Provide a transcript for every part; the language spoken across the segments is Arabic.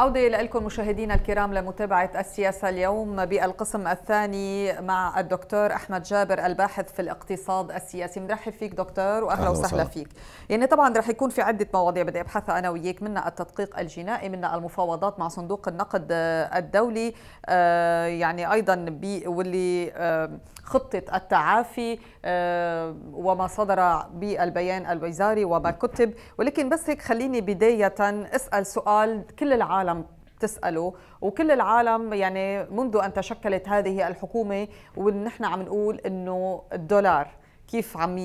عودة لكم مشاهدينا الكرام لمتابعة السياسة اليوم بالقسم الثاني مع الدكتور أحمد جابر الباحث في الاقتصاد السياسي مرحب فيك دكتور وأهلا أهل وسهلا فيك يعني طبعا رح يكون في عدة مواضيع بدي أبحثها أنا وياك منا التدقيق الجنائي منا المفاوضات مع صندوق النقد الدولي آه، يعني أيضا واللي آه، خطة التعافي آه، وما صدر بالبيان الوزاري وما كتب ولكن بس هيك خليني بداية أسأل سؤال كل العالم العالم تسأله وكل العالم يعني منذ أن تشكلت هذه الحكومة ونحن عم نقول أنه الدولار كيف عم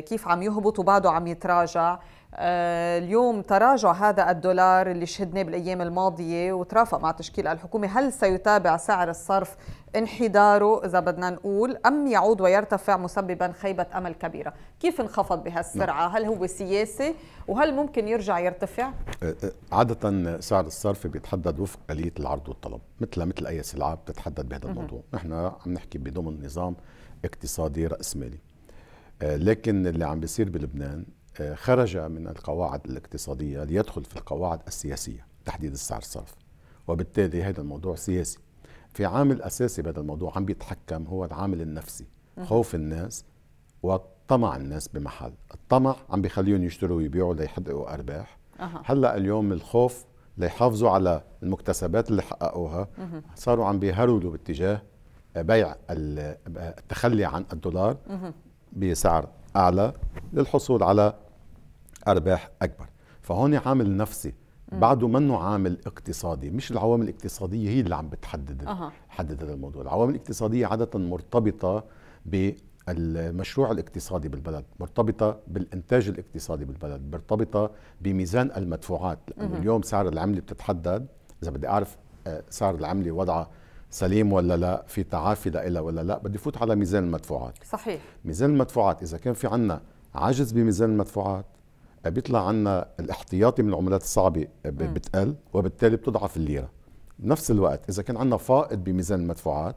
كيف عم يهبط وبعده عم يتراجع آه، اليوم تراجع هذا الدولار اللي شهدناه بالايام الماضيه وترافق مع تشكيل الحكومه، هل سيتابع سعر الصرف انحداره اذا بدنا نقول ام يعود ويرتفع مسببا خيبه امل كبيره؟ كيف انخفض بهالسرعه؟ نعم. هل هو سياسي وهل ممكن يرجع يرتفع؟ آه، آه، عاده سعر الصرف بيتحدد وفق اليه العرض والطلب، مثل مثل اي سلعه بتتحدد بهذا الموضوع، نحن عم نحكي بضمن نظام اقتصادي راسمالي. لكن اللي عم بيصير بلبنان خرج من القواعد الاقتصادية ليدخل في القواعد السياسية تحديد السعر الصرف وبالتالي هذا الموضوع سياسي في عامل أساسي بهذا الموضوع عم بيتحكم هو العامل النفسي خوف الناس وطمع الناس بمحل الطمع عم بيخليهم يشتروا ويبيعوا ليحققوا أرباح هلا اليوم الخوف ليحافظوا على المكتسبات اللي حققوها صاروا عم بيهرولوا باتجاه بيع التخلي عن الدولار بسعر اعلى للحصول على ارباح اكبر فهون عامل نفسي بعده منه عامل اقتصادي مش العوامل الاقتصاديه هي اللي عم بتحدد أه. حدد هذا الموضوع العوامل الاقتصاديه عاده مرتبطه بالمشروع الاقتصادي بالبلد مرتبطة بالإنتاج الاقتصادي بالبلد مرتبطة بميزان المدفوعات لأنه اليوم سعر العملة بتتحدد إذا بدي أعرف آه، سعر العملة وضعها سليم ولا لا في تعافي لها ولا لا بدي فوت على ميزان المدفوعات صحيح ميزان المدفوعات إذا كان في عنا عجز بميزان المدفوعات بيطلع عنا الاحتياطي من العملات الصعبة بتقل وبالتالي بتضعف الليرة نفس الوقت إذا كان عنا فائض بميزان المدفوعات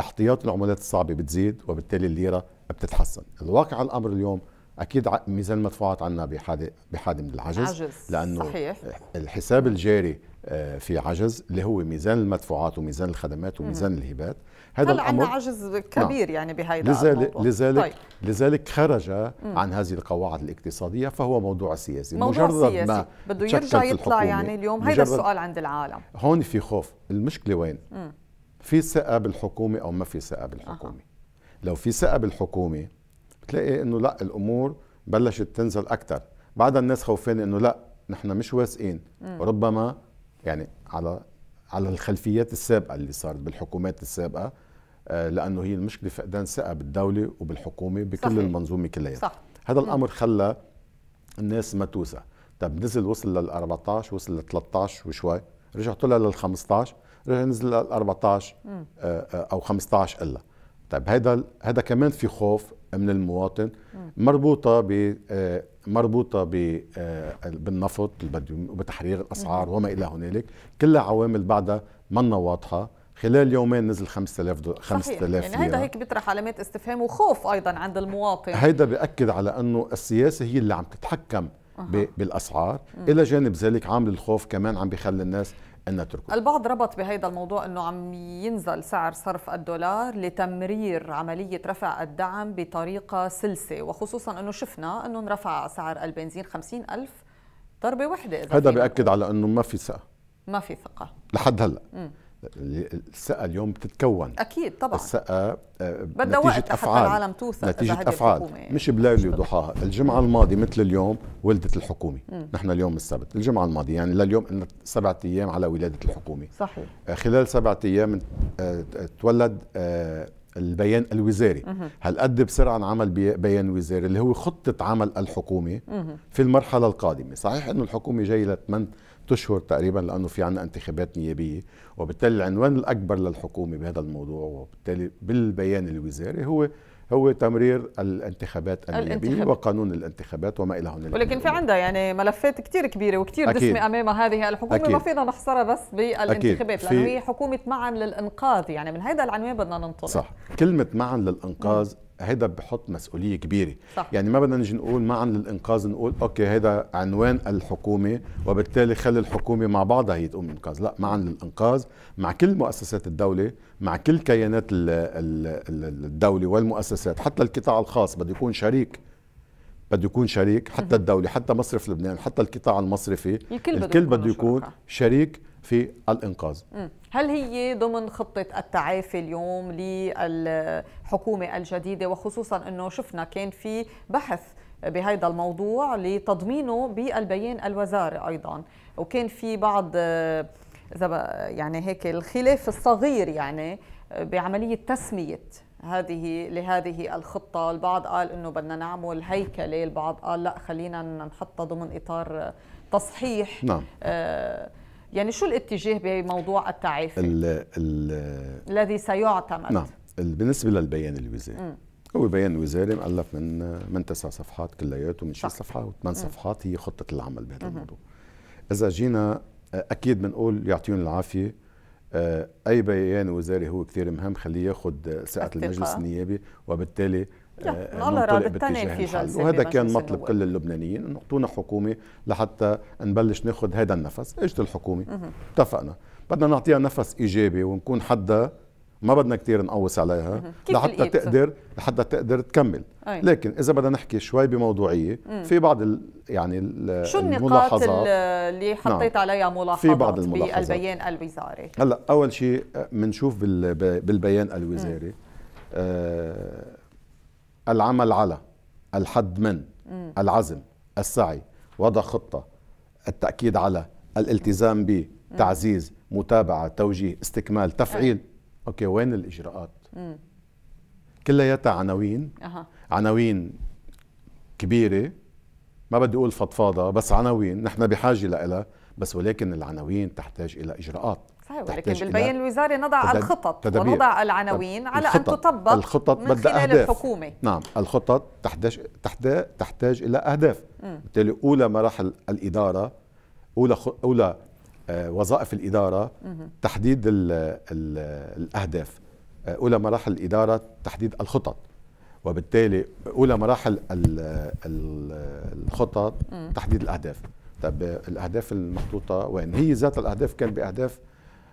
احتياط العملات الصعبة بتزيد وبالتالي الليرة بتتحسن الواقع الأمر اليوم أكيد ميزان المدفوعات عنا بحاله بحاله من العجز عجز. لأنه صحيح. الحساب الجاري آه، في عجز اللي هو ميزان المدفوعات وميزان الخدمات وميزان الهبات هذا هل الامر عجز نعم. كبير نعم. يعني بهذا لذلك الموضوع. لذلك طيب. لذلك خرج عن هذه القواعد الاقتصاديه فهو موضوع سياسي موضوع مجرد سياسي. ما بده يرجع يطلع يعني اليوم هذا السؤال عند العالم هون في خوف المشكله وين م. في ثقه بالحكومه او ما في ثقه بالحكومه أه. لو في ثقه بالحكومه بتلاقي انه لا الامور بلشت تنزل اكثر بعض الناس خوفين انه لا نحن مش واثقين ربما يعني على على الخلفيات السابقه اللي صارت بالحكومات السابقه آه، لانه هي المشكله فقدان ثقه بالدوله وبالحكومه بكل صحيح. المنظومه كلياتها صح. هذا الامر خلى الناس متوسه طب نزل وصل لل 14 وصل لل 13 وشوي رجع طلع لل 15 رجع نزل لل 14 آه، آه، او 15 الا طيب هذا هذا كمان في خوف من المواطن مربوطه ب مربوطه ب بالنفط وبتحرير الاسعار وما الى هنالك كلها عوامل بعدها منا واضحه خلال يومين نزل 5000 دولار 5000 يعني هيدا هيك بيطرح علامات استفهام وخوف ايضا عند المواطن هيدا بياكد على انه السياسه هي اللي عم تتحكم أه. بالاسعار م. الى جانب ذلك عامل الخوف كمان عم بيخلي الناس انها تركض البعض ربط بهيدا الموضوع أنه عم ينزل سعر صرف الدولار لتمرير عملية رفع الدعم بطريقة سلسة وخصوصا أنه شفنا أنه انرفع سعر البنزين 50000 ألف ضربة واحدة هذا بيأكد على أنه ما في ثقة ما في ثقة لحد هلأ م. الثقه اليوم بتتكون اكيد طبعا الثقه آه، بدها وقت افعال حتى العالم توثق نتيجه افعال مش بليله وضحاها الجمعه الماضيه مثل اليوم ولدت الحكومه نحن اليوم السبت الجمعه الماضيه يعني لليوم إن سبعة ايام على ولاده الحكومه صحيح آه، خلال سبعة ايام آه، تولد البيان الوزاري هل قد بسرعه عمل بيان وزاري اللي هو خطه عمل الحكومه في المرحله القادمه صحيح انه الحكومه جايه لتمن اشهر تقريبا لانه في عندنا انتخابات نيابيه وبالتالي العنوان الاكبر للحكومه بهذا الموضوع وبالتالي بالبيان الوزاري هو هو تمرير الانتخابات النيابيه الانتخاب. وقانون الانتخابات وما الى هنالك ولكن في عندها يعني ملفات كثير كبيره وكثير دسمه امام هذه الحكومه أكيد. ما فينا نحصرها بس بالانتخابات لانه هي حكومه معا للانقاذ يعني من هذا العنوان بدنا ننطلق صح كلمه معا للانقاذ نعم. هيدا بحط مسؤوليه كبيره صح. يعني ما بدنا نجي نقول معا للانقاذ نقول اوكي هيدا عنوان الحكومه وبالتالي خلي الحكومه مع بعضها هي تقوم بالانقاذ لا معا للانقاذ مع كل مؤسسات الدوله مع كل كيانات الدوله والمؤسسات حتى القطاع الخاص بده يكون شريك بده يكون شريك حتى الدوله حتى مصرف لبنان حتى القطاع المصرفي الكل بده يكون شريك في الإنقاذ هل هي ضمن خطة التعافي اليوم للحكومة الجديدة وخصوصا أنه شفنا كان في بحث بهذا الموضوع لتضمينه بالبيان الوزاري أيضا وكان في بعض يعني هيك الخلاف الصغير يعني بعملية تسمية هذه لهذه الخطة البعض قال أنه بدنا نعمل هيكلة البعض قال لا خلينا نحطها ضمن إطار تصحيح نعم. آه يعني شو الاتجاه بموضوع التعافي الذي سيعتمد نعم بالنسبه للبيان الوزاري هو بيان وزاري مؤلف من من تسع صفحات كلياته من شي صفحه وثمان صفحات هي خطه العمل بهذا الموضوع اذا جينا آه، اكيد بنقول يعطيهم العافيه آه، اي بيان وزاري هو كثير مهم خليه ياخذ آه، ثقه المجلس النيابي وبالتالي آه، الله راد التنين في جلسه وهذا كان مطلب كل اللبنانيين انه اعطونا حكومه لحتى نبلش ناخذ هذا النفس، اجت الحكومه اتفقنا بدنا نعطيها نفس ايجابي ونكون حدا ما بدنا كثير نقوس عليها لحتى تقدر لحتى تقدر تكمل أي. لكن اذا بدنا نحكي شوي بموضوعيه مم. في بعض ال يعني الملاحظات شو النقاط اللي نعم. حطيت نعم. عليها ملاحظات في بعض الملاحظات بالبيان الوزاري هلا اول شيء بنشوف آه، بالبيان الوزاري آه العمل على الحد من العزم السعي وضع خطة التأكيد على الالتزام بتعزيز تعزيز متابعة توجيه استكمال تفعيل أوكي وين الإجراءات كلياتها عناوين أه. عناوين كبيرة ما بدي أقول فضفاضة بس عناوين نحن بحاجة لها بس ولكن العناوين تحتاج إلى إجراءات صحيح ولكن بالبيان الوزاري نضع الخطط تدبير. ونضع العناوين على الخطط. ان تطبق الخطط من خلال أهداف. الحكومه نعم الخطط تحتاج تحتاج, تحتاج الى اهداف بالتالي اولى مراحل الاداره اولى اولى آه، وظائف الاداره مم. تحديد الـ الـ الاهداف آه، اولى مراحل الاداره تحديد الخطط وبالتالي اولى مراحل الخطط مم. تحديد الاهداف طب الاهداف المحطوطه وين هي ذات الاهداف كان باهداف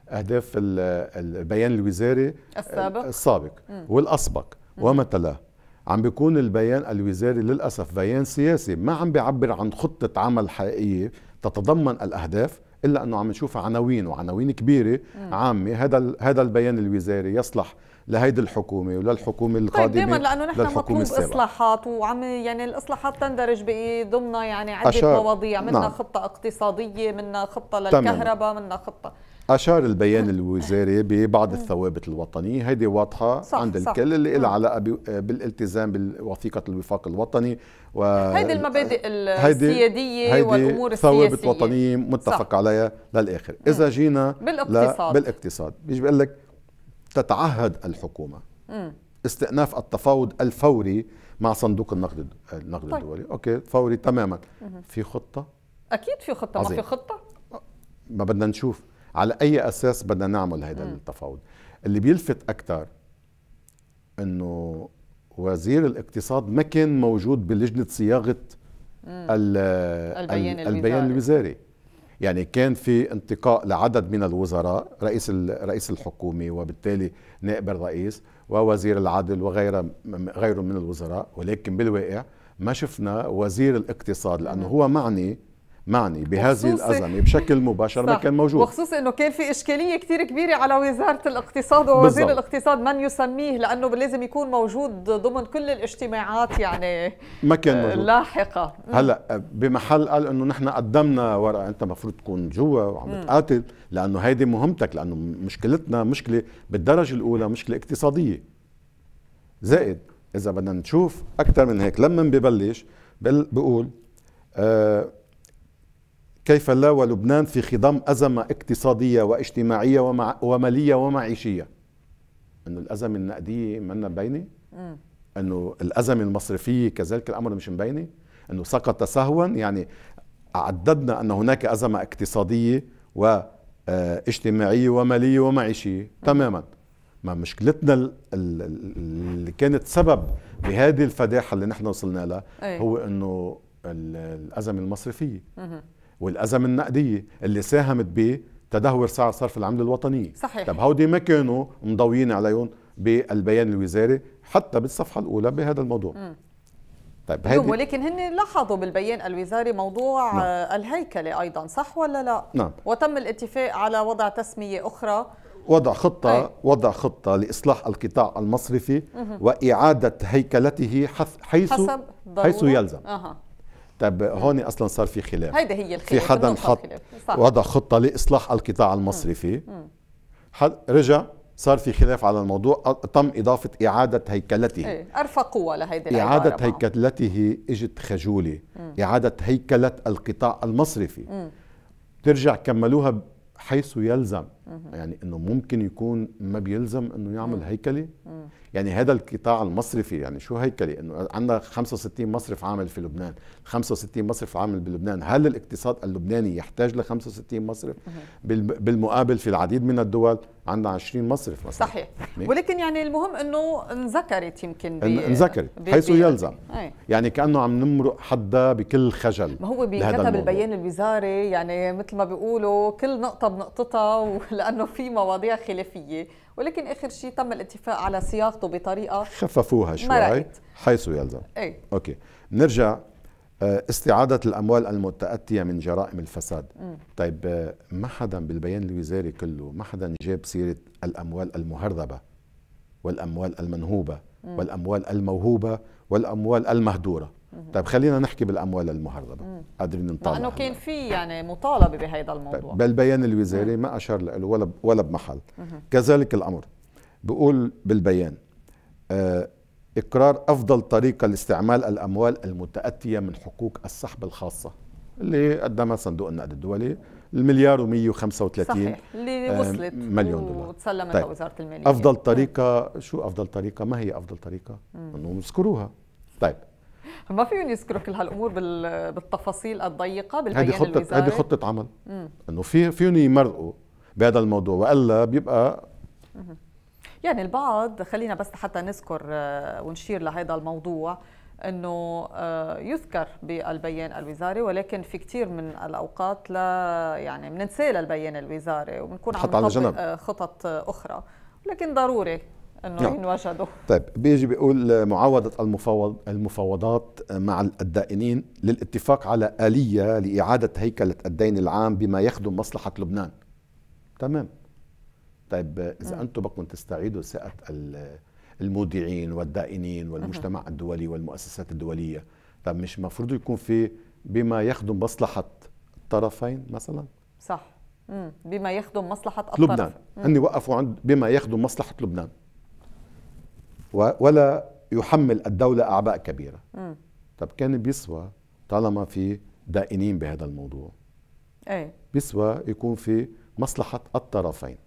اهداف البيان الوزاري آه، السابق السابق والاسبق وما تلاه عم بيكون البيان الوزاري للاسف بيان سياسي ما عم بيعبر عن خطه عمل حقيقيه تتضمن الاهداف الا انه عم نشوف عناوين وعناوين كبيره عامه هذا هذا البيان الوزاري يصلح لهيدي الحكومه وللحكومه طيب، القادمه طيب دائما لانه نحن مطلوب اصلاحات وعم يعني الاصلاحات تندرج ضمنها يعني عده مواضيع منا نعم. خطه اقتصاديه منا خطه للكهرباء منا خطه أشار البيان الوزاري ببعض الثوابت الوطنية هذه واضحة صح عند صح الكل اللي لها آه. علاقة بالالتزام بوثيقة الوفاق الوطني و هذه المبادئ السيادية هيدي والأمور السياسية ثوابت وطنية متفق صح عليها للآخر إذا جينا بالاقتصاد بالاقتصاد بيجي بقول لك تتعهد الحكومة استئناف التفاوض الفوري مع صندوق النقد النقد طيب. الدولي اوكي فوري تماما في خطه اكيد في خطه عزيز. ما في خطه ما بدنا نشوف على أي أساس بدنا نعمل هذا التفاوض اللي بيلفت أكثر أنه وزير الاقتصاد ما كان موجود بلجنة صياغة البيان, البيان الوزاري يعني كان في انتقاء لعدد من الوزراء رئيس رئيس الحكومه وبالتالي نائب الرئيس ووزير العدل وغيره غيره من الوزراء ولكن بالواقع ما شفنا وزير الاقتصاد لانه هو معني معني بهذه الأزمة بشكل مباشر صح. ما كان موجود وخصوصا أنه كان في إشكالية كثير كبيرة على وزارة الاقتصاد ووزير بالزبط. الاقتصاد من يسميه لأنه لازم يكون موجود ضمن كل الاجتماعات يعني ما كان آه، موجود لاحقة هلأ آه، بمحل قال أنه نحن قدمنا ورقة أنت مفروض تكون جوا وعم تقاتل لأنه هيدي مهمتك لأنه مشكلتنا مشكلة بالدرجة الأولى مشكلة اقتصادية زائد إذا بدنا نشوف أكثر من هيك لما ببلش بقول آه كيف لا ولبنان في خضم أزمة اقتصادية واجتماعية ومع ومالية ومعيشية أنه الأزمة النقدية منا مبينة أنه الأزمة المصرفية كذلك الأمر مش مبينة أنه سقط سهوا يعني عددنا أن هناك أزمة اقتصادية واجتماعية ومالية ومعيشية تماما ما مشكلتنا اللي كانت سبب بهذه الفداحة اللي نحن وصلنا لها هو أنه الأزمة المصرفية والازمه النقديه اللي ساهمت بتدهور سعر صرف العمله الوطنيه صحيح طب هودي ما كانوا مضويين عليهم بالبيان الوزاري حتى بالصفحه الاولى بهذا الموضوع م. طيب هيدي ولكن هن لاحظوا بالبيان الوزاري موضوع نعم. الهيكله ايضا صح ولا لا نعم. وتم الاتفاق على وضع تسميه اخرى وضع خطه أي. وضع خطه لاصلاح القطاع المصرفي مه. واعاده هيكلته حيث حسب ضرورة. حيث يلزم أه. طب نعم. هون اصلا صار في خلاف هيدا هي الخلاف في حدا حط وضع خطه لاصلاح القطاع المصرفي حد رجع صار في خلاف على الموضوع تم اضافه اعاده هيكلته ايه ارفع قوه اعاده هيكلته اجت خجوله مم. اعاده هيكله القطاع المصرفي مم. ترجع كملوها حيث يلزم مم. يعني انه ممكن يكون ما بيلزم انه يعمل هيكله يعني هذا القطاع المصرفي يعني شو هيكلي انه عندنا 65 مصرف عامل في لبنان 65 مصرف عامل بلبنان هل الاقتصاد اللبناني يحتاج ل 65 مصرف بالمقابل في العديد من الدول عندنا 20 مصرف مثلا صحيح مين؟ ولكن يعني المهم انه انذكرت يمكن بي انذكرت بي حيث بي يلزم أي. يعني كانه عم نمرق حدا بكل خجل ما هو بكتب البيان الوزاري يعني مثل ما بيقولوا كل نقطه بنقطتها ولانه في مواضيع خلافيه ولكن اخر شيء تم الاتفاق على صياغته بطريقه خففوها شوي حيث يلزم اي اوكي نرجع آه، استعادة الأموال المتأتية من جرائم الفساد م. طيب آه، ما حدا بالبيان الوزاري كله ما حدا جاب سيرة الأموال المهربة والأموال المنهوبة م. والأموال الموهوبة والأموال المهدورة طيب خلينا نحكي بالاموال المهربه قادرين نطلع لانه كان في يعني مطالبه بهذا طيب، الموضوع بالبيان الوزاري ما اشار له ولا ولا بمحل كذلك الامر بقول بالبيان آه، اقرار افضل طريقه لاستعمال الاموال المتاتيه من حقوق السحب الخاصه اللي قدمها صندوق النقد الدولي المليار و135 صحيح اللي آه، وصلت مليون دولار وتسلمت طيب. وزاره الماليه افضل طريقه شو افضل طريقه ما هي افضل طريقه انه نذكروها طيب ما فيهم يذكروا كل هالامور بالتفاصيل الضيقه بالبيان هذه خطه هذه خطه عمل انه في فيهم يمرقوا بهذا الموضوع والا بيبقى يعني البعض خلينا بس حتى نذكر آه، ونشير لهذا الموضوع انه آه، يذكر بالبيان الوزاري ولكن في كثير من الاوقات لا يعني بننساه للبيان الوزاري وبنكون عم آه، خطط اخرى لكن ضروري انه نعم. ينوجدوا طيب بيجي بيقول معاوده المفوض المفاوضات مع الدائنين للاتفاق على اليه لاعاده هيكله الدين العام بما يخدم مصلحه لبنان تمام طيب اذا انتم بدكم تستعيدوا ثقه المودعين والدائنين والمجتمع الدولي والمؤسسات الدوليه طب مش مفروض يكون في بما يخدم مصلحه الطرفين مثلا صح بما يخدم مصلحه الطرف لبنان هن وقفوا عند بما يخدم مصلحه لبنان ولا يحمل الدولة أعباء كبيرة م. طب كان بيسوى طالما في دائنين بهذا الموضوع ايه بيسوى يكون في مصلحة الطرفين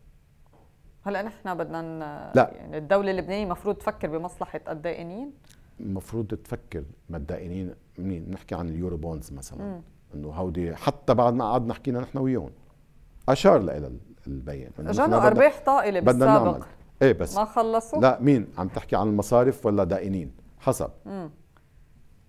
هلا نحن بدنا لا يعني الدولة اللبنانية المفروض تفكر بمصلحة الدائنين المفروض تفكر ما الدائنين منين بنحكي عن اليورو بونز مثلا انه هودي حتى بعد ما قعدنا حكينا نحن وياهم اشار لها البيان جنوا ارباح طائله بالسابق بدنا نعمل. ايه بس ما خلصوا لا مين عم تحكي عن المصارف ولا دائنين حسب مم.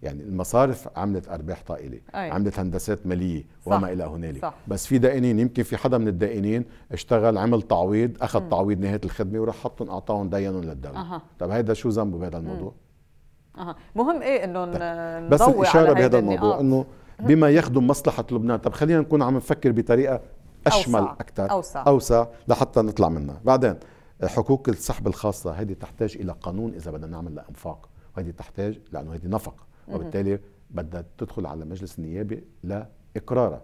يعني المصارف عملت ارباح طائله أيوة. عملت هندسات ماليه صح. وما الى هنالك صح. بس في دائنين يمكن في حدا من الدائنين اشتغل عمل تعويض اخذ تعويض نهايه الخدمه وراح حطهم اعطاهم دينهم للدوله أه. طب هيدا شو ذنبه بهذا الموضوع أه. مهم ايه انه طيب. نضوي بس الاشاره بهذا الموضوع آه. انه بما يخدم مصلحه لبنان طب خلينا نكون عم نفكر بطريقه اشمل اكثر اوسع اوسع لحتى نطلع منها بعدين حقوق السحب الخاصة هذه تحتاج إلى قانون إذا بدنا نعمل لها إنفاق وهذه تحتاج لأنه هذه نفقة وبالتالي بدها تدخل على مجلس النيابة لإقرارها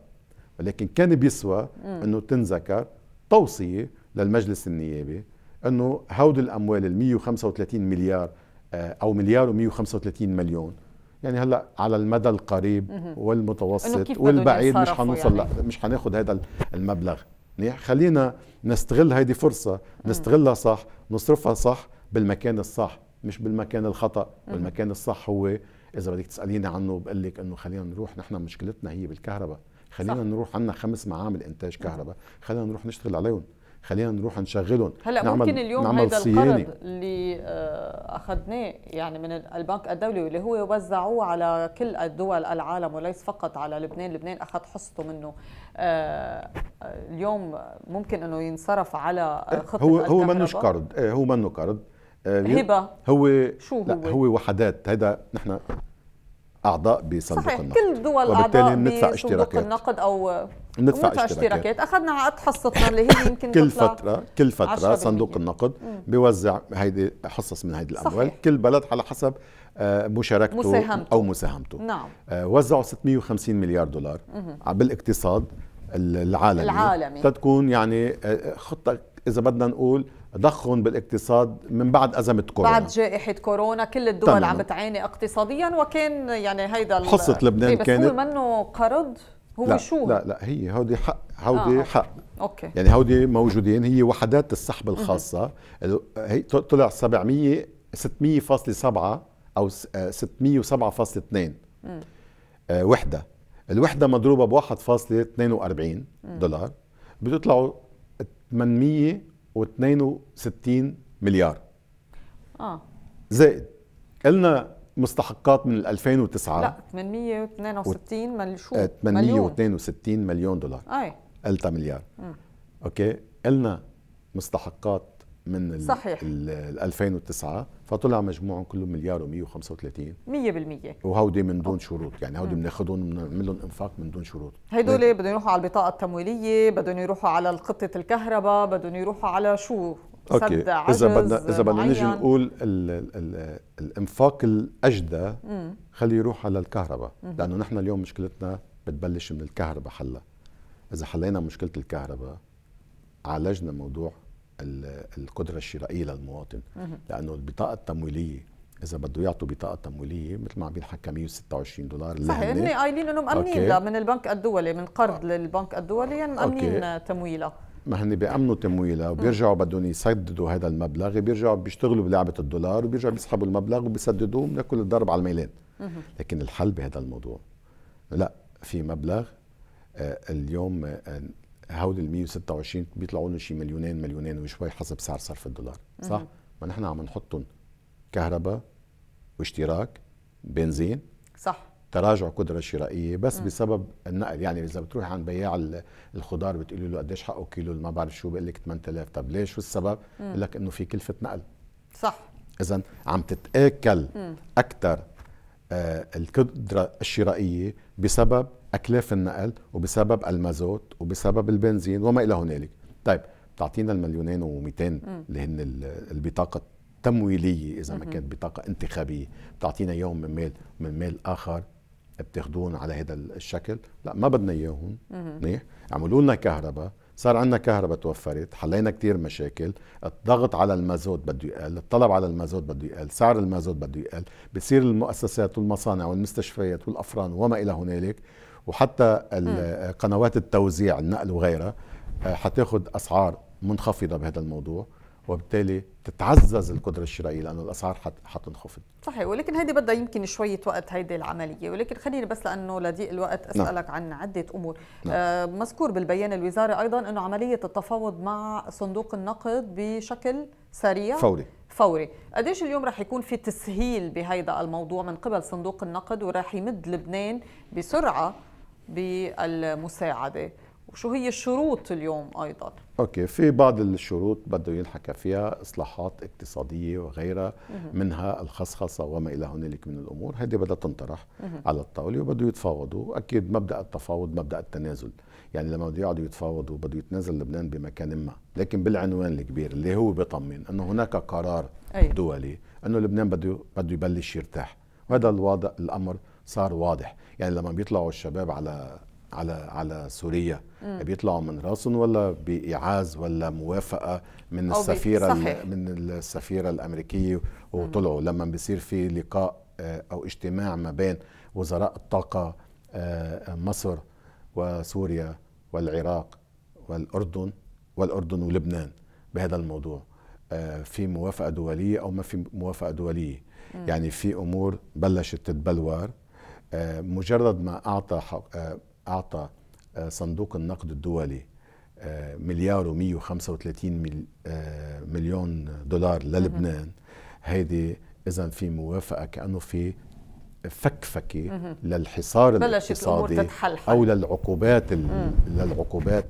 ولكن كان بيسوى أنه تنذكر توصية للمجلس النيابي أنه هود الأموال ال 135 مليار آه، أو مليار و 135 مليون يعني هلا على المدى القريب والمتوسط والبعيد مش حنوصل يعني. مش حناخد هذا المبلغ منيح خلينا نستغل هيدي فرصة نستغلها صح نصرفها صح بالمكان الصح مش بالمكان الخطأ والمكان الصح هو إذا بدك تسأليني عنه بقول لك إنه خلينا نروح نحن مشكلتنا هي بالكهرباء خلينا صح. نروح عندنا خمس معامل إنتاج كهرباء خلينا نروح نشتغل عليهم خلينا نروح نشغلهم هلا نعمل ممكن اليوم نعمل هذا القرض اللي آه، اخذناه يعني من البنك الدولي واللي هو وزعوه على كل الدول العالم وليس فقط على لبنان، لبنان اخذ حصته منه آه، آه، اليوم ممكن انه ينصرف على خطه هو هو منه قرض هو منه قرض هبه هو شو هو؟ هو وحدات هذا نحن اعضاء بصندوق صحيح. النقد كل دول اعضاء بصندوق اشتراكات النقد او ندفع, اشتراكات اخذنا عقد حصتنا اللي هي يمكن كل فتره كل فتره صندوق النقد بيوزع هيدي حصص من هيدي الاموال كل بلد على حسب آه، مشاركته مساهمته. او مساهمته نعم آه، وزعوا 650 مليار دولار مم. آه، بالاقتصاد العالمي العالمي تتكون يعني خطه اذا بدنا نقول ضخهم بالاقتصاد من بعد أزمة كورونا بعد جائحة كورونا كل الدول تمام. عم بتعاني اقتصاديا وكان يعني هيدا حصة لبنان إيه، بس كانت هو منه قرض هو لا شو؟ لا لا هي هودي حق هودي آه. حق اوكي يعني هودي موجودين هي وحدات السحب الخاصة هي طلع 700 600.7 او 607.2 آه، آه، وحدة الوحدة مضروبة ب 1.42 دولار بتطلعوا 800 62 مليار اه زائد قلنا مستحقات من 2009 لا 862 آه، مليون شو 862 مليون دولار اي قلتها مليار م. اوكي قلنا مستحقات من صحيح. ال 2009 فطلع مجموعهم كله مليار و135 100% وهودي من دون شروط يعني هودي بناخذهم بنعمل لهم انفاق من دون شروط هدول بدهم يروحوا على البطاقه التمويليه بدهم يروحوا على قطه الكهرباء بدهم يروحوا على شو اوكي سد عجز اذا بدنا اذا بدنا نجي نقول الـ الـ الانفاق الاجدى خليه يروح على الكهرباء لانه نحن اليوم مشكلتنا بتبلش من الكهرباء حلا اذا حلينا مشكله الكهرباء عالجنا موضوع القدره الشرائيه للمواطن لانه البطاقه التمويليه اذا بده يعطوا بطاقه تمويليه مثل ما عم بينحكى 126 دولار صحيح هن قايلين انه مأمنين من البنك الدولي من قرض للبنك الدولي يعني مأمنين تمويلها ما هن بيأمنوا تمويلها وبيرجعوا بدهم يسددوا هذا المبلغ بيرجعوا بيشتغلوا بلعبه الدولار وبيرجعوا بيسحبوا المبلغ وبيسددوه بناكل الضرب على الميلان لكن الحل بهذا الموضوع لا في مبلغ آه، اليوم آه، هول ال 126 بيطلعوا لنا شي مليونين مليونين وشوي حسب سعر صرف الدولار صح؟ ما نحن عم نحطهم كهرباء واشتراك بنزين صح تراجع قدره شرائيه بس مم. بسبب النقل يعني اذا بتروح عند بياع الخضار بتقول له قديش حقه كيلو ما بعرف شو بقول لك 8000 طب ليش شو السبب بقول لك انه في كلفه نقل صح اذا عم تتاكل اكثر آه، القدرة الشرائية بسبب أكلاف النقل وبسبب المازوت وبسبب البنزين وما إلى هنالك طيب تعطينا المليونين و200 اللي هن البطاقة التمويلية إذا ما كانت بطاقة انتخابية بتعطينا يوم من مال من مال آخر بتاخدون على هذا الشكل لا ما بدنا إياهم منيح اعملوا لنا كهرباء صار عندنا كهرباء توفرت حلينا كتير مشاكل الضغط على المازوت بده يقل الطلب على المازوت بده يقل سعر المازوت بده يقل بصير المؤسسات والمصانع والمستشفيات والأفران وما إلى هنالك وحتى قنوات التوزيع النقل وغيرها آه، حتاخد أسعار منخفضة بهذا الموضوع وبالتالي تتعزز القدره الشرائيه لانه الاسعار حتنخفض صحيح ولكن هذه بدها يمكن شويه وقت هيدي العمليه ولكن خليني بس لانه لضيق الوقت نعم. اسالك نعم. عن عده امور نعم. آه مذكور بالبيان الوزاري ايضا انه عمليه التفاوض مع صندوق النقد بشكل سريع فوري فوري قديش اليوم رح يكون في تسهيل بهيدا الموضوع من قبل صندوق النقد ورح يمد لبنان بسرعه بالمساعده وشو هي الشروط اليوم ايضا اوكي في بعض الشروط بده ينحكى فيها اصلاحات اقتصاديه وغيرها منها الخصخصه وما الى هنالك من الامور هذه بدها تنطرح على الطاوله وبده يتفاوضوا اكيد مبدا التفاوض مبدا التنازل يعني لما بده يقعدوا يتفاوضوا بده يتنازل لبنان بمكان ما لكن بالعنوان الكبير اللي هو بيطمن انه هناك قرار أيوة. دولي انه لبنان بده بده يبلش يرتاح وهذا الوضع الامر صار واضح يعني لما بيطلعوا الشباب على على على سوريا مم. بيطلعوا من راسهم ولا بايعاز ولا موافقه من السفيره من السفيره الامريكيه وطلعوا مم. لما بيصير في لقاء آه، او اجتماع ما بين وزراء الطاقه آه، مصر وسوريا والعراق والاردن والاردن ولبنان بهذا الموضوع آه، في موافقه دوليه او ما في موافقه دوليه مم. يعني في امور بلشت تتبلور مجرد ما اعطى أعطى آه، صندوق النقد الدولي آه، مليار و135 آه، مليون دولار للبنان هيدي اذا في موافقه كانه في فكفكه للحصار الاقتصادي او للعقوبات للعقوبات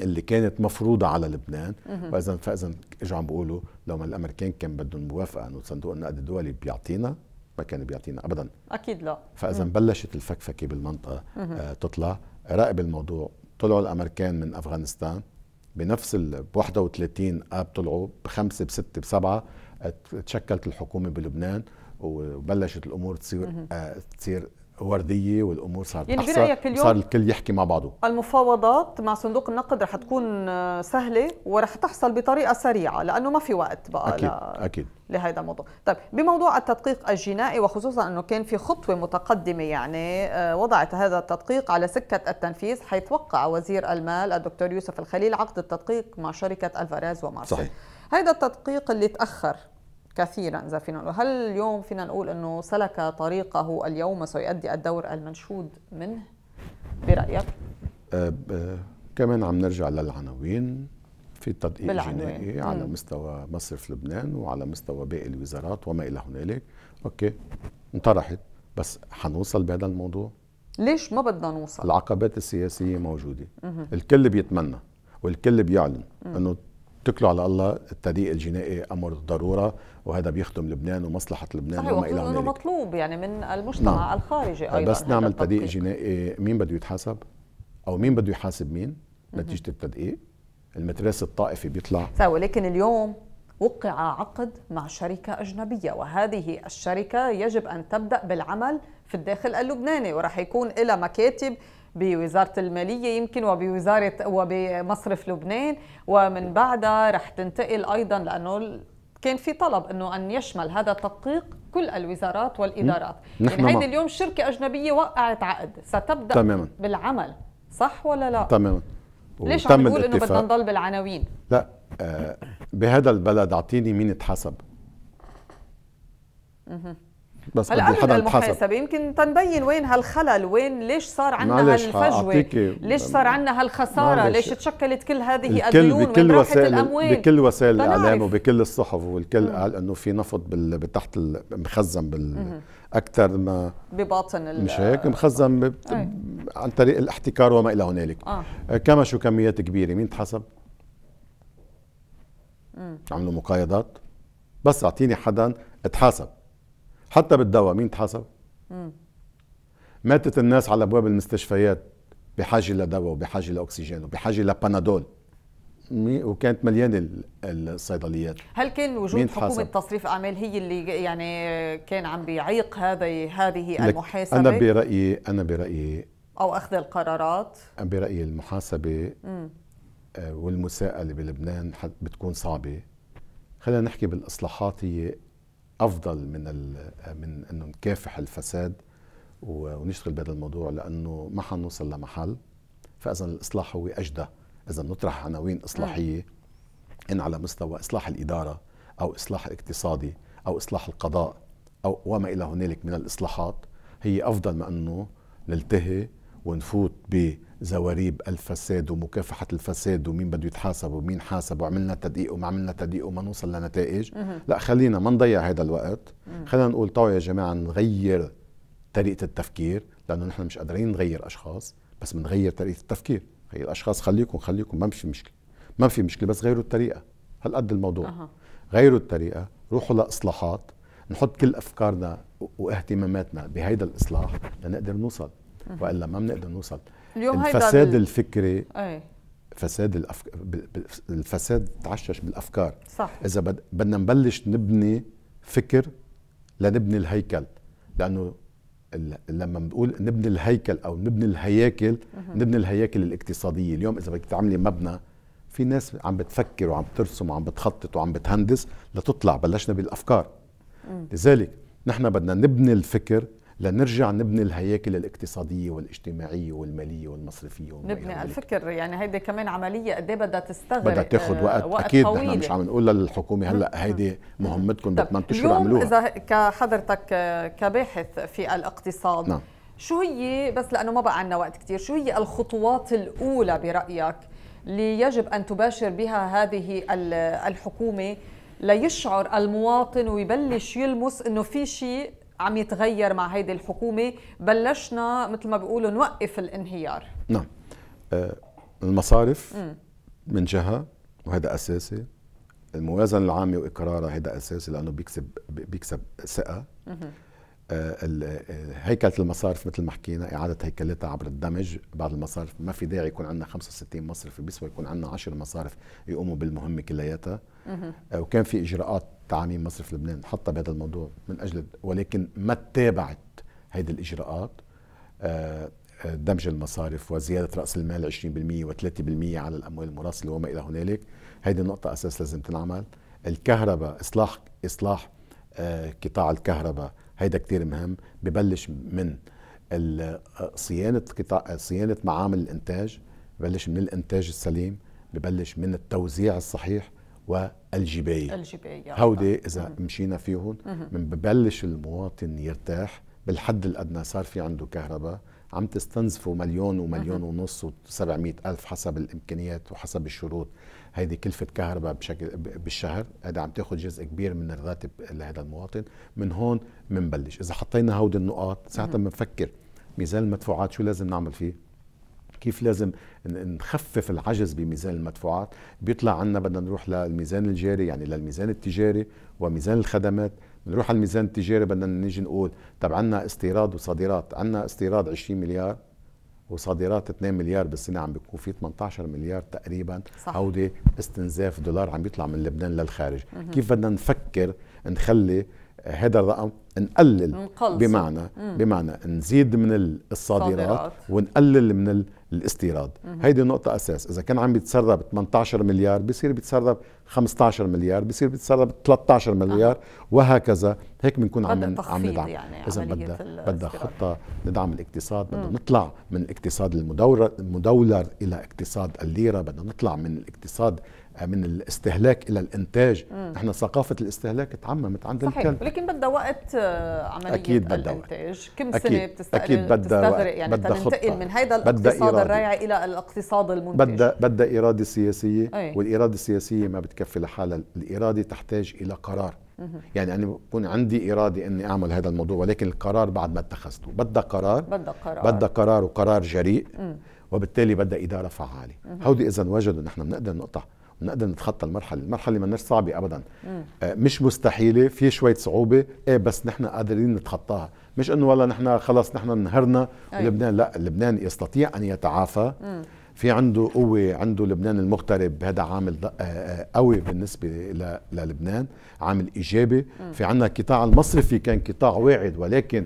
اللي كانت مفروضة على لبنان فإذا فإذا إجوا عم بيقولوا لو ما الأمريكان كان بدهم موافقة إنه صندوق النقد الدولي بيعطينا ما كان بيعطينا ابدا اكيد لا فاذا بلشت الفكفكه بالمنطقه آه تطلع راقب الموضوع طلعوا الامريكان من افغانستان بنفس ال 31 اب طلعوا بخمسه بسته بسبعه آه، تشكلت الحكومه بلبنان وبلشت الامور تصير آه تصير ورديه والامور صارت يعني برايك اليوم صار الكل يحكي مع بعضه المفاوضات مع صندوق النقد رح تكون آه، سهله ورح تحصل بطريقه سريعه لانه ما في وقت بقى اكيد ل... اكيد لهذا الموضوع طيب بموضوع التدقيق الجنائي وخصوصا انه كان في خطوه متقدمه يعني آه، وضعت هذا التدقيق على سكه التنفيذ حيث وقع وزير المال الدكتور يوسف الخليل عقد التدقيق مع شركه الفاريز ومارسل صحيح هذا التدقيق اللي تاخر كثيرا إذا فينا نقول هل اليوم فينا نقول أنه سلك طريقه اليوم سيؤدي الدور المنشود منه برأيك؟ أه،, أه كمان عم نرجع للعناوين في تدقيق بالعنوين. جنائي على مستوى مصرف لبنان وعلى مستوى باقي الوزارات وما إلى هنالك أوكي انطرحت بس حنوصل بهذا الموضوع ليش ما بدنا نوصل العقبات السياسية موجودة مه. الكل بيتمنى والكل بيعلن أنه اتكلوا على الله التدقيق الجنائي امر ضروره وهذا بيخدم لبنان ومصلحه لبنان وما الى ذلك مطلوب يعني من المجتمع نعم. الخارجي ايضا بس نعمل تدقيق جنائي مين بده يتحاسب او مين بده يحاسب مين نتيجه التدقيق المتراس الطائفي بيطلع ولكن اليوم وقع عقد مع شركة أجنبية وهذه الشركة يجب أن تبدأ بالعمل في الداخل اللبناني وراح يكون لها مكاتب بوزارة المالية يمكن وبوزارة وبمصرف لبنان ومن بعدها رح تنتقل أيضا لأنه كان في طلب انه ان يشمل هذا التدقيق كل الوزارات والادارات نحن يعني هيدي اليوم شركه اجنبيه وقعت عقد ستبدا تماما. بالعمل صح ولا لا تماما ليش عم نقول انه بدنا نضل بالعناوين لا آه بهذا البلد اعطيني مين اتحسب بس هلا المحاسبه يمكن تنبين وين هالخلل وين ليش صار عندنا هالفجوه ليش صار عندنا هالخساره معلش. ليش تشكلت كل هذه الكل الديون بكل وسائل الاموال بكل وسائل الاعلام وبكل الصحف والكل قال انه في نفط بال... تحت مخزن بال... اكثر ما بباطن ال... مش هيك مخزن ب... عن طريق الاحتكار وما الى هنالك آه. كمشوا كميات كبيره مين تحسب عملوا مقايضات بس اعطيني حدا اتحاسب حتى بالدواء مين تحاسب؟ ماتت الناس على ابواب المستشفيات بحاجه لدواء وبحاجه لاكسجين وبحاجه لبنادول وكانت مليانه الصيدليات هل كان وجود حكومه تصريف اعمال هي اللي يعني كان عم بيعيق هذه هذه المحاسبه انا برايي انا برايي او اخذ القرارات برايي المحاسبه آه، والمساءله بلبنان بتكون صعبه خلينا نحكي بالاصلاحات هي افضل من من انه نكافح الفساد ونشتغل بهذا الموضوع لانه ما حنوصل لمحل فاذا الاصلاح هو اجدى اذا نطرح عناوين اصلاحيه نعم. ان على مستوى اصلاح الاداره او اصلاح الاقتصادي او اصلاح القضاء او وما الى هنالك من الاصلاحات هي افضل ما انه نلتهي ونفوت بزواريب الفساد ومكافحة الفساد ومين بده يتحاسب ومين حاسب وعملنا تدقيق وما عملنا تدقيق وما نوصل لنتائج لا خلينا ما نضيع هذا الوقت خلينا نقول تعوا يا جماعة نغير طريقة التفكير لأنه نحن مش قادرين نغير أشخاص بس بنغير طريقة التفكير هي الأشخاص خليكم خليكم ما في مشكلة ما في مشكلة بس غيروا الطريقة هالقد الموضوع أه. غيروا الطريقة روحوا لإصلاحات نحط كل أفكارنا واهتماماتنا بهيدا الإصلاح لنقدر نوصل والا ما بنقدر نوصل اليوم الفساد هيدا الفكري أي. فساد الأفك... الفساد تعشش بالافكار صح اذا بد... بدنا نبلش نبني فكر لنبني الهيكل لانه لما بنقول نبني الهيكل او نبني الهياكل نبني الهياكل الاقتصاديه اليوم اذا بدك تعملي مبنى في ناس عم بتفكر وعم ترسم وعم بتخطط وعم بتهندس لتطلع بلشنا بالافكار لذلك نحن بدنا نبني الفكر لنرجع نبني الهياكل الاقتصاديه والاجتماعيه والماليه والمصرفيه نبني الفكر يعني هيدي كمان عمليه قد ايه بدها تستغرق بدها تاخذ آه، وقت, وقت اكيد طويلة. نحن مش عم نقول للحكومه هلا هيدي مهمتكم بدنا اشهر اعملوها اذا كحضرتك آه، كباحث في الاقتصاد نعم. شو هي بس لانه ما بقى عندنا وقت كثير شو هي الخطوات الاولى برايك اللي يجب ان تباشر بها هذه الحكومه ليشعر المواطن ويبلش يلمس انه في شيء عم يتغير مع هيدي الحكومه بلشنا مثل ما بيقولوا نوقف الانهيار نعم آه، المصارف م. من جهه وهذا اساسي الموازنه العامه واقرارها هذا اساسي لانه بيكسب بيكسب ثقه آه، آه، هيكله المصارف مثل ما حكينا اعاده هيكلتها عبر الدمج بعض المصارف ما في داعي يكون عندنا 65 مصرف بيسوى يكون عندنا 10 مصارف يقوموا بالمهمه كلياتها آه، وكان في اجراءات تعميم مصرف لبنان حتى بهذا الموضوع من اجل ولكن ما تابعت هذه الاجراءات آه، آه، دمج المصارف وزياده راس المال 20% و3% على الاموال المراسله وما الى هنالك هذه النقطه اساس لازم تنعمل الكهرباء اصلاح اصلاح قطاع الكهرباء هيدا كتير مهم ببلش من صيانة قطاع صيانة معامل الإنتاج ببلش من الإنتاج السليم ببلش من التوزيع الصحيح والجباية الجباية هودي إذا مم. مشينا فيهم ببلش المواطن يرتاح بالحد الأدنى صار في عنده كهرباء عم تستنزفوا مليون ومليون مم. ونص و ألف حسب الإمكانيات وحسب الشروط هيدي كلفة كهرباء بشكل بالشهر هذا عم تاخذ جزء كبير من الراتب لهذا المواطن من هون منبلش إذا حطينا هودي النقاط ساعتها بنفكر ميزان المدفوعات شو لازم نعمل فيه كيف لازم نخفف العجز بميزان المدفوعات بيطلع عنا بدنا نروح للميزان الجاري يعني للميزان التجاري وميزان الخدمات بنروح على الميزان التجاري بدنا نيجي نقول طب عنا استيراد وصادرات عنا استيراد 20 مليار وصادرات 2 مليار بالسنه عم بيكون في 18 مليار تقريبا هودي استنزاف دولار عم بيطلع من لبنان للخارج مهم. كيف بدنا نفكر نخلي هذا الرقم نقلل بمعنى مم. بمعنى نزيد من الصادرات ونقلل من الاستيراد هيدي نقطة أساس إذا كان عم بيتسرب 18 مليار بصير بيتسرب 15 مليار بصير بيتسرب 13 مليار آه. وهكذا هيك بنكون عم عم ندعم يعني إذا بدها بدها خطة ندعم الاقتصاد بدنا نطلع من الاقتصاد المدولر المدولر إلى اقتصاد الليرة بدنا نطلع من الاقتصاد من الاستهلاك الى الانتاج مم. احنا ثقافه الاستهلاك اتعممت عند صحيح. الكل ولكن بدها وقت آه، عمليه أكيد يعني بدأ الانتاج وقت. كم سنه بتستغرق أكيد بدأ وقت. يعني تنتقل من هذا الاقتصاد الرائع الى الاقتصاد المنتج بدها بدها اراده سياسيه أي. والاراده السياسيه ما بتكفي لحالها الاراده تحتاج الى قرار مم. يعني انا بكون عندي اراده اني اعمل هذا الموضوع ولكن القرار بعد ما اتخذته بدها قرار بدها قرار بدها قرار وقرار جريء مم. وبالتالي بدها اداره فعاله هودي اذا وجدوا نحن بنقدر نقطع بنقدر نتخطى المرحله المرحله ما صعبه ابدا آه مش مستحيله في شويه صعوبه ايه بس نحن قادرين نتخطاها مش انه والله نحن خلص نحن انهرنا أيوة. ولبنان لا لبنان يستطيع ان يتعافى مم. في عنده قوة عنده لبنان المغترب هذا عامل آه، آه، قوي بالنسبة للبنان عامل إيجابي مم. في عنا القطاع المصرفي كان قطاع واعد ولكن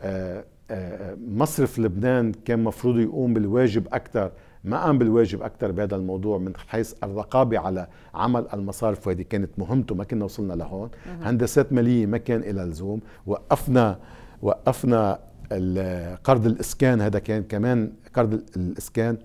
آه،, آه آه مصرف لبنان كان مفروض يقوم بالواجب أكثر ما قام بالواجب اكثر بهذا الموضوع من حيث الرقابه على عمل المصارف وهذه كانت مهمته ما كنا وصلنا لهون هندسات ماليه ما كان لها لزوم وقفنا وقفنا قرض الاسكان هذا كان كمان قرض الاسكان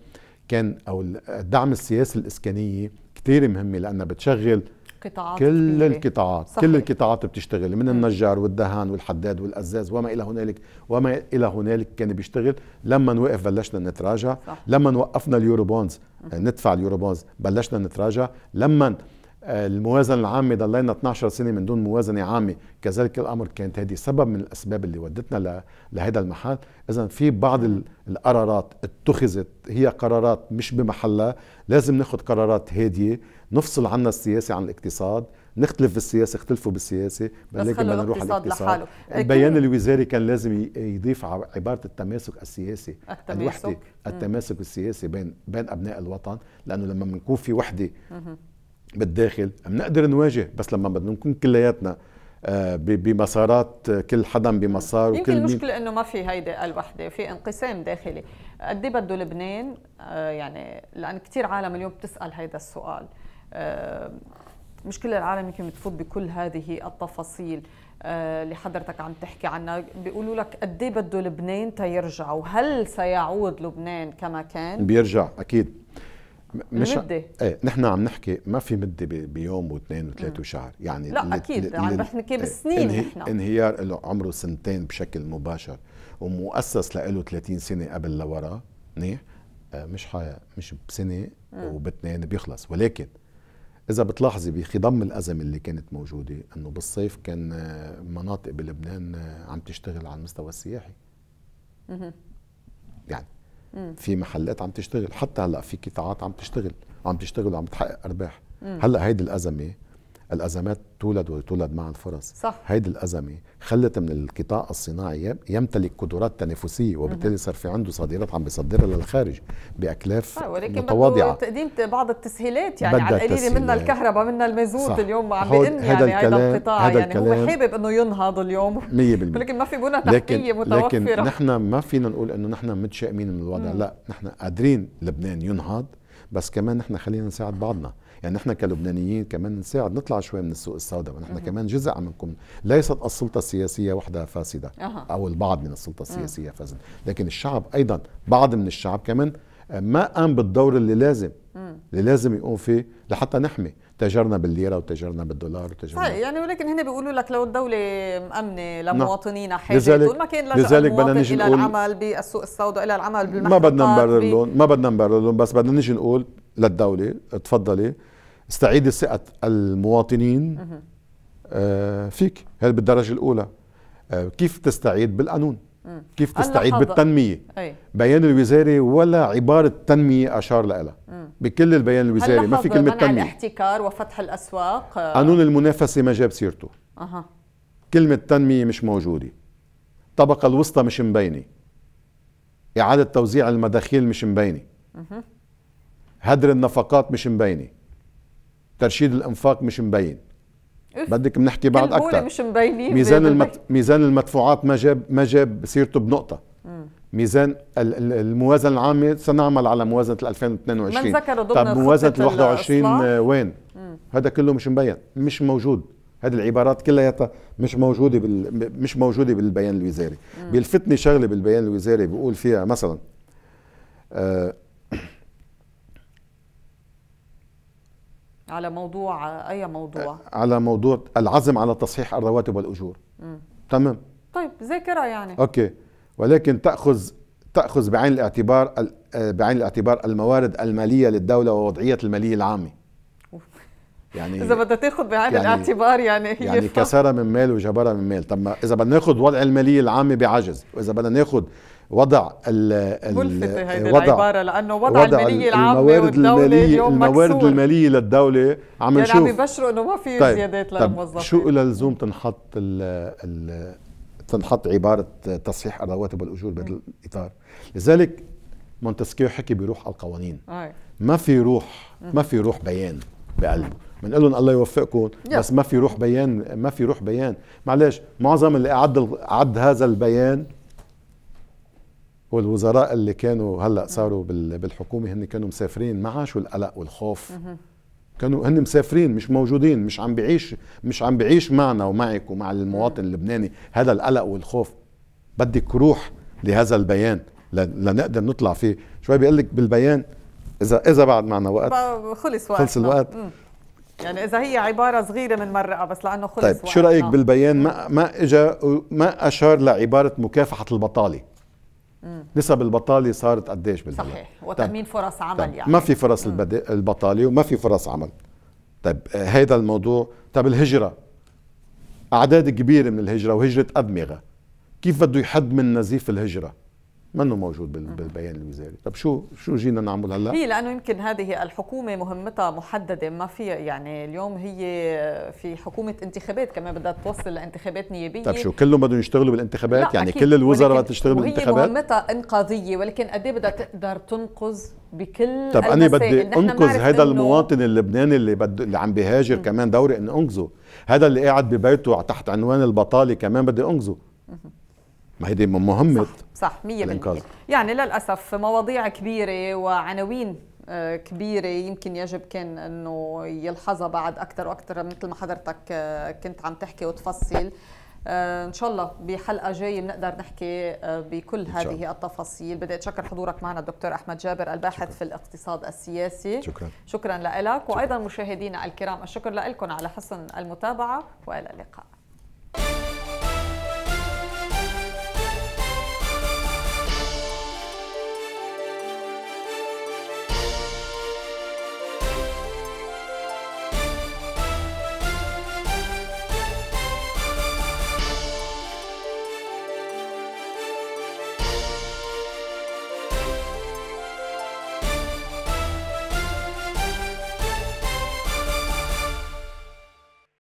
كان او الدعم السياسي الاسكانيه كثير مهمه لانها بتشغل قطاعات كل كبيرة. القطاعات صحيح. كل القطاعات بتشتغل من النجار والدهان والحداد والأزاز وما الى هنالك وما الى هنالك كان بيشتغل لما نوقف بلشنا نتراجع صح. لما وقفنا اليورو بونز ندفع اليورو بونز بلشنا نتراجع لما الموازنة العامة ضلينا 12 سنة من دون موازنة عامة كذلك الأمر كانت هذه سبب من الأسباب اللي ودتنا لهذا المحل إذا في بعض القرارات اتخذت هي قرارات مش بمحلها لازم ناخذ قرارات هادية نفصل عنا السياسة عن الاقتصاد نختلف بالسياسه اختلفوا بالسياسه بس بدنا نروح على الاقتصاد البيان الوزاري كان لازم يضيف عباره التماسك السياسي التماسك الوحده التماسك السياسي بين بين ابناء الوطن لانه لما بنكون في وحده بالداخل بنقدر نواجه بس لما بدنا نكون كلياتنا آه، بمسارات آه، كل حدا بمسار وكل يمكن المشكله انه ما في هيدي الوحده في انقسام داخلي قد ايه بده لبنان آه، يعني لان كثير عالم اليوم بتسال هيدا السؤال مشكله العالم يمكن بتفوت بكل هذه التفاصيل اللي حضرتك عم تحكي عنها بيقولوا لك قد ايه بده لبنان تيرجع وهل سيعود لبنان كما كان بيرجع اكيد مش مدة ايه نحن عم نحكي ما في مده بيوم واثنين وثلاثه وشهر يعني لا اكيد عم يعني بحكي إيه، بالسنين انه نحن انهيار له عمره سنتين بشكل مباشر ومؤسس له 30 سنه قبل لورا منيح آه، مش حياة مش بسنه وباثنين بيخلص ولكن اذا بتلاحظي بخضم الازمه اللي كانت موجوده انه بالصيف كان آه، مناطق بلبنان آه، عم تشتغل على المستوى السياحي يعني في محلات عم تشتغل حتى هلا في قطاعات عم تشتغل عم تشتغل وعم تحقق ارباح هلا هيدي الازمه الازمات تولد وتولد مع الفرص صح هيدي الازمه خلت من القطاع الصناعي يمتلك قدرات تنافسيه وبالتالي صار في عنده صادرات عم بيصدرها للخارج باكلاف ولكن متواضعه تقديم بعض التسهيلات يعني على القليله منا الكهرباء منا المازوت اليوم عم بئن يعني هذا القطاع هذا يعني هو حابب انه ينهض اليوم 100% ولكن ما في بنى تحتيه متوفره لكن نحن ما فينا نقول انه نحن متشائمين من الوضع مم. لا نحن قادرين لبنان ينهض بس كمان نحن خلينا نساعد بعضنا يعني احنا كلبنانيين كمان نساعد نطلع شوي من السوق السوداء ونحن كمان جزء منكم ليست السلطه السياسيه وحدها فاسده أه. او البعض من السلطه أه. السياسيه أه. فاسد لكن الشعب ايضا بعض من الشعب كمان ما قام بالدور اللي لازم اللي لازم يقوم فيه لحتى نحمي تاجرنا بالليره وتاجرنا بالدولار وتاجرنا صحيح طيب، يعني ولكن هنا بيقولوا لك لو الدوله مأمنة نعم. لمواطنينا حاجه لذلك ما كان لجأ لذلك بدنا نجي نقول العمل بالسوق السوداء الى العمل بالمحطات ما بدنا نبرر لهم ما بدنا نبرر لهم بس بدنا نجي نقول للدوله تفضلي استعيدي ثقة المواطنين آه، فيك هذا بالدرجة الأولى آه، كيف تستعيد بالقانون كيف تستعيد بالتنمية أي. بيان الوزاري ولا عبارة تنمية أشار لها بكل البيان الوزاري ما في كلمة تنمية الاحتكار وفتح الأسواق قانون المنافسة ما جاب سيرته أه. كلمة تنمية مش موجودة الطبقة الوسطى مش مبينة إعادة توزيع المداخيل مش مبينة أه. هدر النفقات مش مبينه ترشيد الانفاق مش مبين بدك بنحكي بعد اكثر مش مبينين ميزان المت... ميزان المدفوعات ما جاب ما جاب سيرته بنقطه مم. ميزان الموازنه العامه سنعمل على موازنه 2022 من ذكر ضمن طب موازنه 21 آه، وين؟ هذا كله مش مبين مش موجود هذه العبارات كلها مش موجوده بال... مش موجوده بالبيان الوزاري بيلفتني شغله بالبيان الوزاري بيقول فيها مثلا آه على موضوع اي موضوع على موضوع العزم على تصحيح الرواتب والاجور مم. تمام طيب ذاكره يعني اوكي ولكن تاخذ تاخذ بعين الاعتبار بعين الاعتبار الموارد الماليه للدوله ووضعيه الماليه العامه يعني اذا بدها تاخذ بعين يعني الاعتبار يعني هي يعني كسره من مال وجبره من مال طب ما اذا بدنا ناخذ وضع الماليه العامه بعجز واذا بدنا ناخذ وضع ال ملفتة هيدي وضع العبارة لأنه وضع, وضع المالية العامة الموارد والدولة المالية اليوم الموارد مكسور. المالية للدولة عم يعني نشوف يعني عم يبشروا إنه ما في طيب زيادات طيب، للموظفين شو إلى لزوم تنحط ال ال تنحط عبارة تصحيح الرواتب والأجور بهذا الإطار لذلك مونتسكيو حكي بروح القوانين ما في روح ما في روح بيان بقلبه بنقول لهم الله يوفقكم بس ما في روح بيان ما في روح بيان معلش معظم اللي اعد اعد هذا البيان والوزراء اللي كانوا هلا صاروا بالحكومه هن كانوا مسافرين ما عاشوا القلق والخوف كانوا هن مسافرين مش موجودين مش عم بعيش مش عم بعيش معنا ومعك ومع المواطن اللبناني هذا القلق والخوف بدك روح لهذا البيان لنقدر نطلع فيه شوي بيقول لك بالبيان اذا اذا بعد معنا وقت خلص وقت خلص الوقت نعم. مم. يعني اذا هي عباره صغيره من مرقه بس لانه خلص طيب وقتنا. شو رايك نعم. بالبيان ما ما اجى ما اشار لعباره مكافحه البطاله نسب البطاله صارت قديش بالبلد صحيح طيب. وتامين طيب. فرص عمل طيب. يعني ما في فرص البد... البطاله وما في فرص عمل طيب هذا الموضوع طيب الهجره اعداد كبيره من الهجره وهجره ادمغه كيف بده يحد من نزيف الهجره منه موجود بالبيان الوزاري طب شو شو جينا نعمل هلا هي لانه يمكن هذه الحكومه مهمتها محدده ما فيها يعني اليوم هي في حكومه انتخابات كمان بدها توصل لانتخابات نيابيه طب شو كلهم بدهم يشتغلوا بالانتخابات يعني أكيد. كل الوزراء بدها تشتغل بالانتخابات مهمتها انقاذيه ولكن قد إيه بدها تقدر تنقذ بكل طب انا بدي انقذ هذا المواطن اللبناني اللي بد... اللي عم بيهاجر كمان دوري اني انقذه هذا اللي قاعد ببيته تحت عنوان البطاله كمان بدي انقذه ما هيدي من مهمه صح, صح 100% يعني للاسف مواضيع كبيره وعناوين آه، كبيرة يمكن يجب كان انه يلحظها بعد اكثر واكثر مثل ما حضرتك آه، كنت عم تحكي وتفصل آه، ان شاء الله بحلقه جايه بنقدر نحكي بكل هذه التفاصيل بدي اتشكر حضورك معنا الدكتور احمد جابر الباحث شكرا. في الاقتصاد السياسي شكرا شكرا لك وايضا مشاهدينا الكرام الشكر لكم على حسن المتابعه والى اللقاء